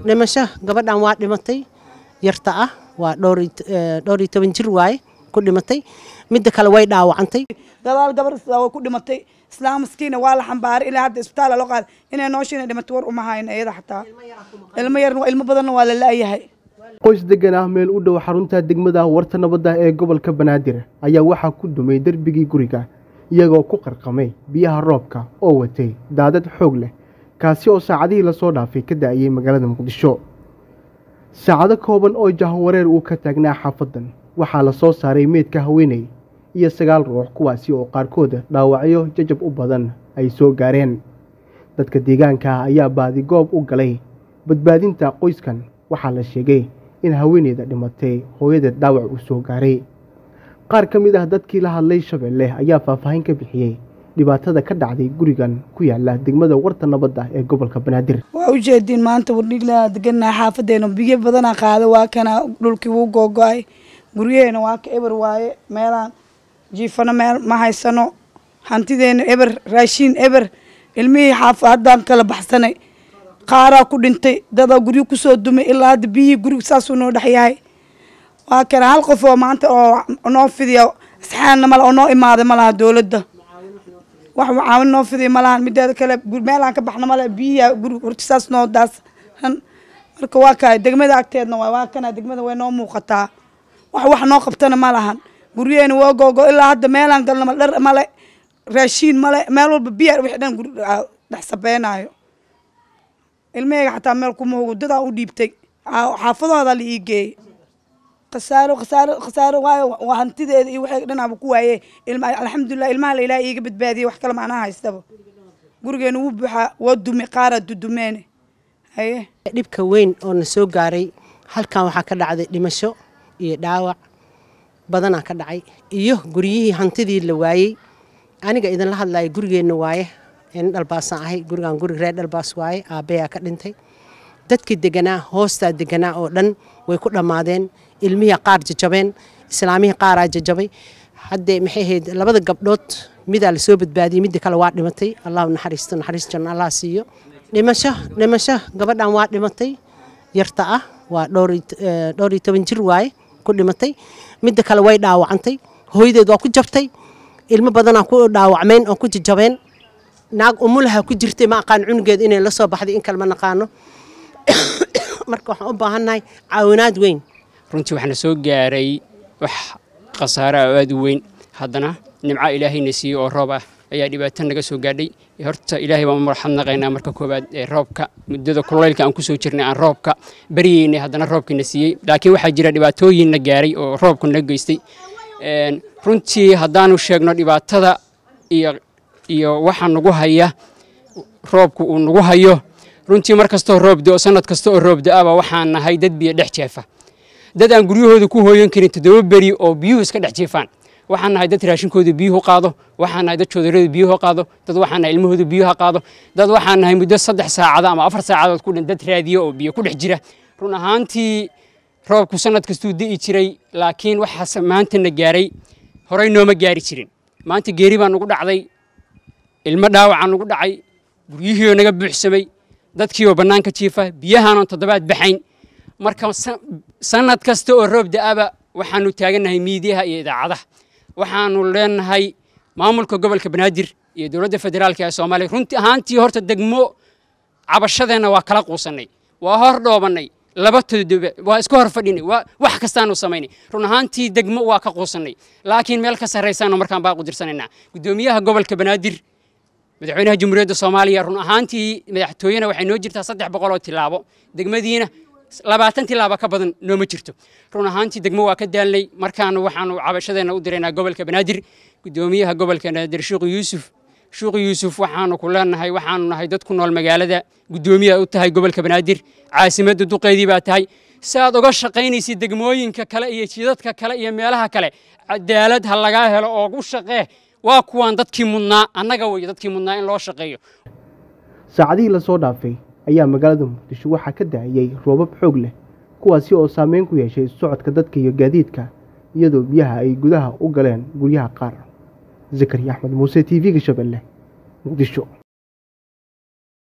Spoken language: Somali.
dhimasho gabadhan waa dhimatay yarta ah waa dhowr eh, iyo toban jir waaye ku dhimatay midda kale way dhaawacantay dadaal gabar ku dhimatay islaam maskiina waa la xambaaray ilaa hadda isbitaal loo qaaday inay nooshiina dhimatay war uma hayno iyada xataa ilmo yarna ilmo badanna waa la la'yahay qoys degan ah meel u dhow xarunta degmada warta nabadda ee gobolka banaadir ayaa waxaa ku dumay derbigii guriga iyagoo ku qarqamay biyaha roobka oo watay daadad xoog leh kaasi oo saacadihii lasoo dhaafay ka da-ayay magaalada muqdisho saacado kooban oo jahwareer uu ka taagnaa xaafadan waxaa la soo saaray meydka haweeney iyo sagaal ruux kuwaasi oo qaarkood dhaawacyo jajab u badan ay soo gaareen dadka deegaanka ayaa baadi goob u galay badbaadinta qoyskan waxaa la sheegay in haweeneyda dhimatay hooyadeed dhaawac uu soo gaaray qaar ka mid ah dadkii la hadlay shabeelle ayaa faahfaahin ka bixiyey dhibaatada ka dhacday gurigan ku yaala degmada warta nabadda ee gobolka banaadir waa ujeediin maanta wardhiglaa degannaha xaafadeena biyo badana qaada waa kana dhulkii wuu googo-ay guryaheena waa ka eber waaye meelaan jiifano meel ma haysano hantideena eber raashiin eber ilmihii xaaf haddaan kala baxsanay qaaraa ku dhintay dadaa guryo kusoo dumay ilaa hadda biyihii guriga saasuu noo dhexyahay waa kana hal qof oo maanta oo noo fidiya asxaanna male oo noo imaada malaha dowladda wax caawin noo fiday malahan mideeda kale meelaan ka baxna male biyaa guri hortisaas noo daashan marka waa kaa degmada agteedna waay waa kana degmada way noo muuqataa wax wax noo qabtana ma lahan guryaheena waa googo ilaa hadda meelaan galna ma dhar male raashiin male meel walba biyaa wixii dhan guri ah, dhex sabeynaayo ilmaheyga xataa meel kuma hogo dadaa u dhiibtay xaafadooda la ii geeyey khasaaro khasaaro khasaaro waayo waa hantideeda iyo waxay dhinacba ku waaye ilma alxamdulilah ilmaha la ilaahay iiga badbaadiyey wax kale maanaa haystaba gurigeena wuu buuxaa waa dumi qaara dudumeene haye dhibka weyn oo na soo gaaray halkan waxaa ka dhacday dhimasho iyo dhaawac badanaa ka dhacay iyo guryihii hantidii la waayey aniga idinla hadlaya gurigeenna waaye nin dhalbaasaan ahay gurigaan gurig reer dhalbaas waaye aabbayaa ka dhintay dadkii deganaa hoostaa deganaa oo dhan way ku dhammaadeen ilmihii qaar jajabeen islaamihii qaaraa jajabay haddee maxay ahayd labada gabdhood midaa lasoo badbaadiyey midda kale waa dhimatay allahu naxariisto naxariis janno allah siiyo dhimasho dhimasho gabadhan waa dhimatay yarta ah waa dhowr eh, iyo toban jir waaye ku dhimatay midda kale way dhaawacantay hooyadeed waa ku jabtay ilmo badanaa ku dhaawacmayn oo ku jajabeen naag umulaha ku jirtay ma aqaan cunugeeda inay la baxday in kale ma naqaano marka waxaan u baahannahay caawinaad weyn runtii waxaana soo gaaray wax khasaara oo aad u weyn haddana nimca ilaahayna siiyey oo roob ah ayaa dhibaato naga soo gaadhay horta ilaahay baan umaraxadnaqaynaa marka koowaad roobka muddada kuleylka aan kusoo jirnay aan roobka baryeynay haddana roobkiina siiyey laakiin waxaa jira dhibaatooyinna gaaray oo roobku naga geystay runtii haddaanu sheegno dhibaatada iyo waxa nagu haya roobku uu nagu hayo runtii mar kastoo roobdo sanad kasta oo roobdo aba waxaan nahay dad biyo dhex jeefa dad aan guryahooda ku hooyan karin toddoba beri oo biyuhu iska dhex jiifaan waxaan nahay dad raashinkooda biyuhu qaado waxaan nahay dad joodarada biyuhu qaado dad waxaan nahay ilmahooda biyuha qaado dad waxaan nahay muddo saddex saacada ama afar saacadood ku dhan dad raadiya oo biyo ku dhex jira run ahaantii roobku sanad kastuu di'i jiray laakiin waxaase maantana gaaray horey nooma gaari jirin maanta geeri baa nugu dhacday ilmo dhaawacaa nugu dhacay guryihiioo naga buuxsamay dadkiioo bannaanka jiifa biyahaanoon toddobaad baxayn marka sanad kasta oo roob da'aba waxaanu taagannahay miidiyaha iyo idaacadaha waxaanu leenahay maamulka gobolka banaadir iyo dowladda federaalk ee soomaaliya runtii ahaantii horta degmo cabashadeenna waa kala quusannay waa hor dhoobannay laba todobe waa iska hor fadhinay wax kastaanu samaynay run ahaantii degmo waa ka quusannay laakiin meel ka sarraysaanu markaan baa qudirsanaynaa guddoomiyaha gobolka banaadir madaxweynaha jamhuuriyadda soomaaliya run ahaantii madaxtooyena waxay noo jirtaa saddex boqol oo tilaabo degmadiina labaatantii laaba ka badan nooma jirto run ahaantii degmo waa ka daalnay markaana waxaanu cabashadeenna u diraynaa gobolka banaadir gudoomiyaha gobolka banaadir sheekhu yuusuf sheekhu yuusuf waxaanu ku leenahay waxaanu nahay dad ku nool magaalada gudoomiyaha u tahay gobolka banaadir caasimada duqeydii baa tahay saaad uga shaqaynaysa degmooyinka kale iyo jidadka kale iyo meelaha kale cadaalad ha lagaa helo oo u shaqee waa kuwaan dadkii mudnaa annaga wey dadkii mudnaa in loo shaqeeyo saacadihii la dhaafay ayaa magaalada muqdisho waxaa ka daayay roobab xoog leh kuwaasi oo saameyn ku yeeshay socodka dadka iyo gaadiidka iyadoo biyaha ay gudaha u galeen guryaha qaar zakariya axmed muuse t v-ga shabeelle muqdisho